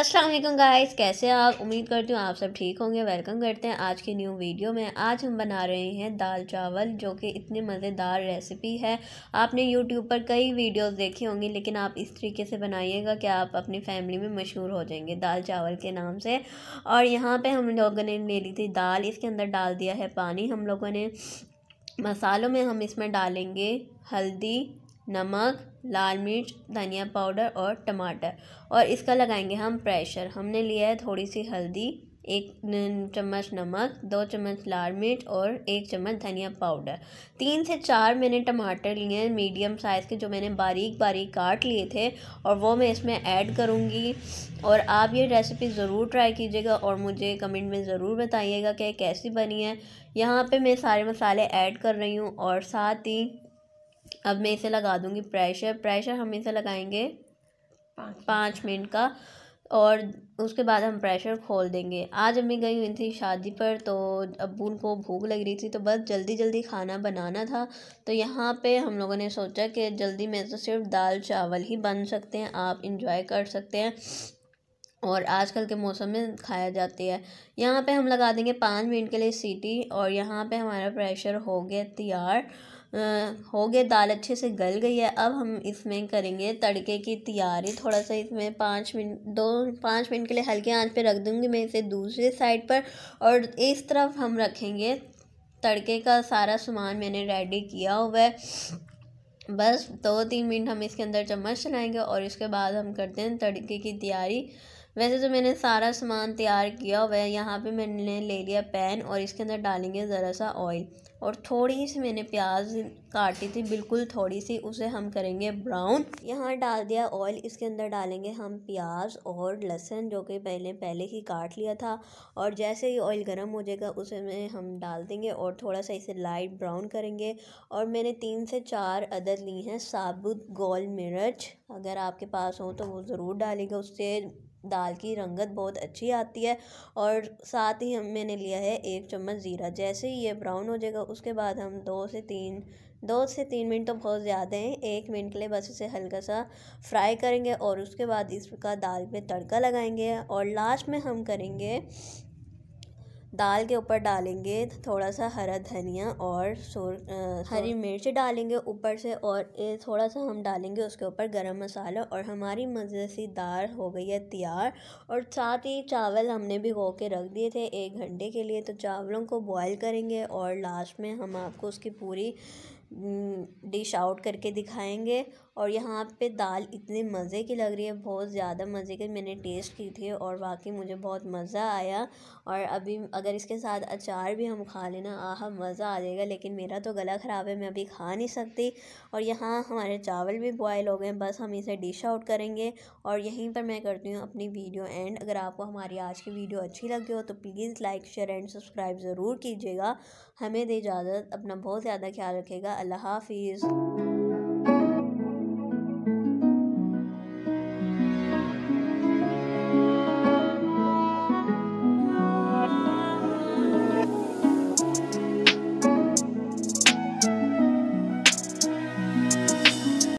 अस्सलाम वालेकुम गाइस कैसे हैं आप उम्मीद करती हूँ आप सब ठीक होंगे वेलकम करते हैं आज की न्यू वीडियो में आज हम बना रहे हैं दाल चावल जो कि इतनी मज़ेदार रेसिपी है आपने यूट्यूब पर कई वीडियोस देखी होंगी लेकिन आप इस तरीके से बनाइएगा कि आप अपनी फैमिली में मशहूर हो जाएंगे दाल चावल के नाम से और यहाँ पर हम लोगों ने ले ली थी दाल इसके अंदर डाल दिया है पानी हम लोगों ने मसालों में हम इसमें डालेंगे हल्दी नमक लाल मिर्च धनिया पाउडर और टमाटर और इसका लगाएंगे हम प्रेशर हमने लिया है थोड़ी सी हल्दी एक चम्मच नमक दो चम्मच लाल मिर्च और एक चम्मच धनिया पाउडर तीन से चार मैंने टमाटर लिए हैं मीडियम साइज़ के जो मैंने बारीक बारीक काट लिए थे और वो मैं इसमें ऐड करूँगी और आप ये रेसिपी ज़रूर ट्राई कीजिएगा और मुझे कमेंट में ज़रूर बताइएगा कि कैसी बनी है यहाँ पे मैं सारे मसाले ऐड कर रही हूँ और साथ ही अब मैं इसे लगा दूँगी प्रेशर प्रेशर हम इसे लगाएंगे पाँच मिनट का और उसके बाद हम प्रेशर खोल देंगे आज मैं गई हुई थी शादी पर तो अबू को भूख लग रही थी तो बस जल्दी जल्दी खाना बनाना था तो यहाँ पे हम लोगों ने सोचा कि जल्दी में तो सिर्फ दाल चावल ही बन सकते हैं आप इंजॉय कर सकते हैं और आजकल के मौसम में खाया जाती है यहाँ पे हम लगा देंगे पाँच मिनट के लिए सीटी और यहाँ पे हमारा प्रेशर हो गया तैयार हो गया दाल अच्छे से गल गई है अब हम इसमें करेंगे तड़के की तैयारी थोड़ा सा इसमें पाँच मिनट दो पाँच मिनट के लिए हल्के आंच पे रख दूँगी मैं इसे दूसरे साइड पर और इस तरफ हम रखेंगे तड़के का सारा सामान मैंने रेडी किया हुआ है बस दो तीन मिनट हम इसके अंदर चम्मच चलाएँगे और इसके बाद हम करते हैं तड़के की तैयारी वैसे तो मैंने सारा सामान तैयार किया हुआ है यहाँ पे मैंने ले लिया पैन और इसके अंदर डालेंगे ज़रा सा ऑयल और थोड़ी सी मैंने प्याज काटी थी बिल्कुल थोड़ी सी उसे हम करेंगे ब्राउन यहाँ डाल दिया ऑयल इसके अंदर डालेंगे हम प्याज और लहसुन जो कि पहले पहले ही काट लिया था और जैसे ही ऑयल गर्म हो जाएगा उसे में हम डाल देंगे और थोड़ा सा इसे लाइट ब्राउन करेंगे और मैंने तीन से चार अदद ली हैं साबुत गोल मिर्च अगर आपके पास हो तो वो ज़रूर डालेगा उससे दाल की रंगत बहुत अच्छी आती है और साथ ही हम मैंने लिया है एक चम्मच ज़ीरा जैसे ही ये ब्राउन हो जाएगा उसके बाद हम दो से तीन दो से तीन मिनट तो बहुत ज़्यादा हैं एक मिनट के लिए बस इसे हल्का सा फ्राई करेंगे और उसके बाद इसका दाल पे तड़का लगाएंगे और लास्ट में हम करेंगे दाल के ऊपर डालेंगे थोड़ा सा हरा धनिया और सोर हरी हाँ। मिर्च डालेंगे ऊपर से और थोड़ा सा हम डालेंगे उसके ऊपर गरम मसाला और हमारी मज़े सी दाल हो गई है तैयार और साथ ही चावल हमने भिगो के रख दिए थे एक घंटे के लिए तो चावलों को बॉयल करेंगे और लास्ट में हम आपको उसकी पूरी डिश आउट करके दिखाएंगे और यहाँ पे दाल इतने मज़े की लग रही है बहुत ज़्यादा मज़े की मैंने टेस्ट की थी और वाकई मुझे बहुत मज़ा आया और अभी अगर इसके साथ अचार भी हम खा लेना आह मज़ा आ जाएगा लेकिन मेरा तो गला ख़राब है मैं अभी खा नहीं सकती और यहाँ हमारे चावल भी बॉयल हो गए बस हम इसे डिश आउट करेंगे और यहीं पर मैं करती हूँ अपनी वीडियो एंड अगर आपको हमारी आज की वीडियो अच्छी लगी हो तो please like share and subscribe ज़रूर कीजिएगा हमें दे इजाज़त अपना बहुत ज़्यादा ख्याल रखेगा الله حافظ